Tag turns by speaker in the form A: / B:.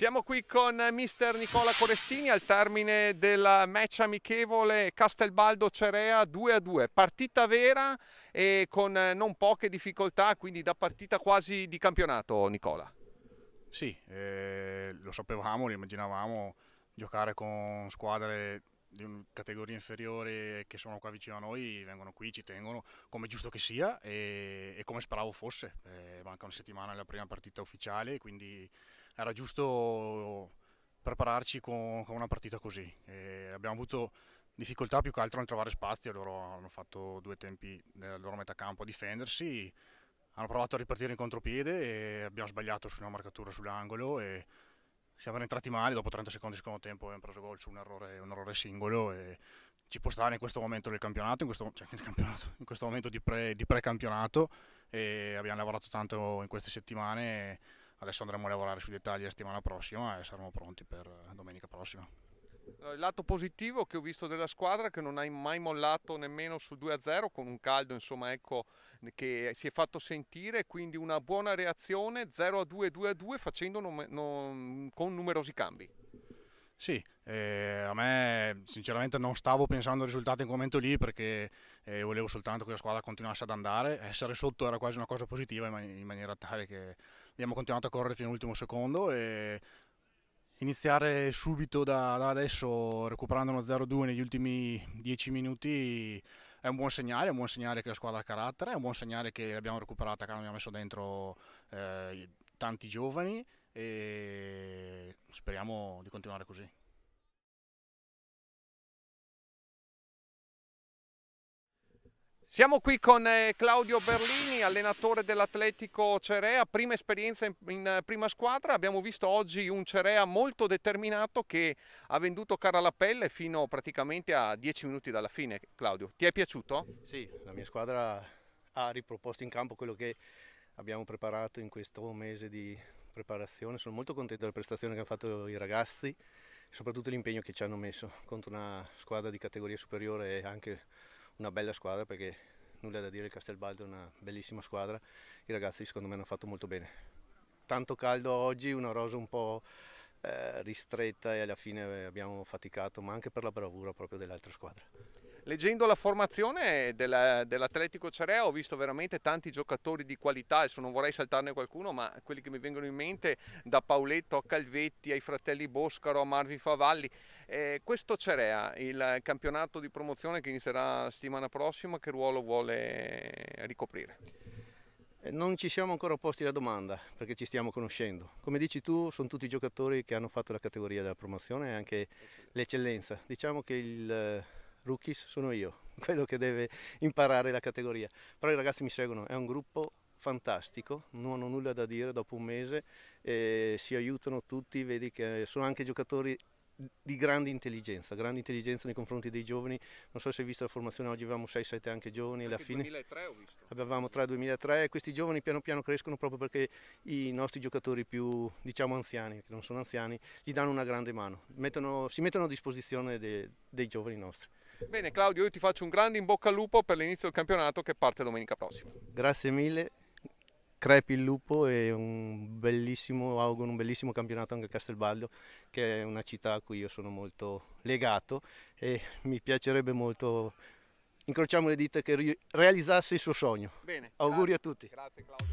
A: Siamo qui con mister Nicola Corestini al termine del match amichevole Castelbaldo Cerea 2 a 2, partita vera e con non poche difficoltà, quindi da partita quasi di campionato Nicola. Sì, eh, lo sapevamo, lo immaginavamo giocare con
B: squadre di una categoria inferiore che sono qua vicino a noi, vengono qui, ci tengono, come giusto che sia e, e come speravo fosse. Eh, manca una settimana alla prima partita ufficiale, quindi era giusto prepararci con, con una partita così. E abbiamo avuto difficoltà più che altro nel trovare spazio, loro hanno fatto due tempi nella loro metà campo a difendersi, hanno provato a ripartire in contropiede e abbiamo sbagliato su una marcatura sull'angolo e siamo entrati male, dopo 30 secondi di secondo tempo abbiamo preso gol su un errore, un errore singolo e ci può stare in questo momento del campionato, in questo, cioè campionato, in questo momento di, pre, di pre-campionato e abbiamo lavorato tanto in queste settimane adesso andremo a lavorare sui dettagli la settimana prossima e saremo pronti per eh, domenica prossima.
A: Eh, il lato positivo che ho visto della squadra è che non hai mai mollato nemmeno sul 2-0 con un caldo insomma, ecco, che si è fatto sentire, quindi una buona reazione 0-2, 2-2 facendo non, con numerosi cambi. Sì, eh,
B: a me sinceramente non stavo pensando al risultato in quel momento lì perché eh, volevo soltanto che la squadra continuasse ad andare, essere sotto era quasi una cosa positiva in, man in maniera tale che abbiamo continuato a correre fino all'ultimo secondo e iniziare subito da, da adesso recuperando uno 0-2 negli ultimi 10 minuti è un buon segnale, è un buon segnale che la squadra ha carattere, è un buon segnale che l'abbiamo recuperata, che abbiamo messo dentro eh, tanti giovani e speriamo di continuare così.
C: Siamo
A: qui con eh, Claudio Berlini, allenatore dell'Atletico Cerea, prima esperienza in, in, eh, prima squadra. Abbiamo visto oggi un Cerea molto determinato che ha venduto cara alla pelle fino praticamente a 10 minuti dalla fine. Claudio, ti è piaciuto? Sì, la
C: mia squadra ha riproposto in campo quello che abbiamo preparato in questo mese di preparazione. Sono molto contento della prestazione che hanno fatto i ragazzi, soprattutto l'impegno che ci hanno messo contro una squadra di categoria superiore e anche una bella squadra perché nulla da dire, il Castelbaldo è una bellissima squadra, i ragazzi secondo me hanno fatto molto bene. Tanto caldo oggi, una rosa un po' eh, ristretta e alla fine eh, abbiamo faticato, ma anche per la bravura proprio dell'altra squadra
A: leggendo la formazione della, dell'Atletico Cerea ho visto veramente tanti giocatori di qualità, adesso non vorrei saltarne qualcuno, ma quelli che mi vengono in mente, da Pauletto a Calvetti, ai fratelli Boscaro, a Marvi Favalli. Eh, questo Cerea, il campionato di promozione che inizierà settimana prossima, che ruolo vuole
C: ricoprire? Eh, non ci siamo ancora posti la domanda perché ci stiamo conoscendo. Come dici tu, sono tutti giocatori che hanno fatto la categoria della promozione e anche l'eccellenza. Diciamo che il, rookies sono io, quello che deve imparare la categoria. Però i ragazzi mi seguono, è un gruppo fantastico, non ho nulla da dire dopo un mese, eh, si aiutano tutti, vedi che sono anche giocatori di grande intelligenza, grande intelligenza nei confronti dei giovani, non so se hai visto la formazione, oggi avevamo 6-7 anche giovani, alla fine 2003 ho visto. avevamo 3-2003 e questi giovani piano piano crescono proprio perché i nostri giocatori più diciamo anziani, che non sono anziani, gli danno una grande mano, mettono, si mettono a disposizione de, dei giovani nostri.
A: Bene Claudio, io ti faccio un grande in bocca al lupo per l'inizio del campionato che parte domenica prossima.
C: Grazie mille, crepi il lupo e un bellissimo, auguro un bellissimo campionato anche a Castelbaldo, che è una città a cui io sono molto legato e mi piacerebbe molto, incrociamo le dita, che realizzasse il suo sogno. Bene. Auguri grazie, a tutti. Grazie Claudio.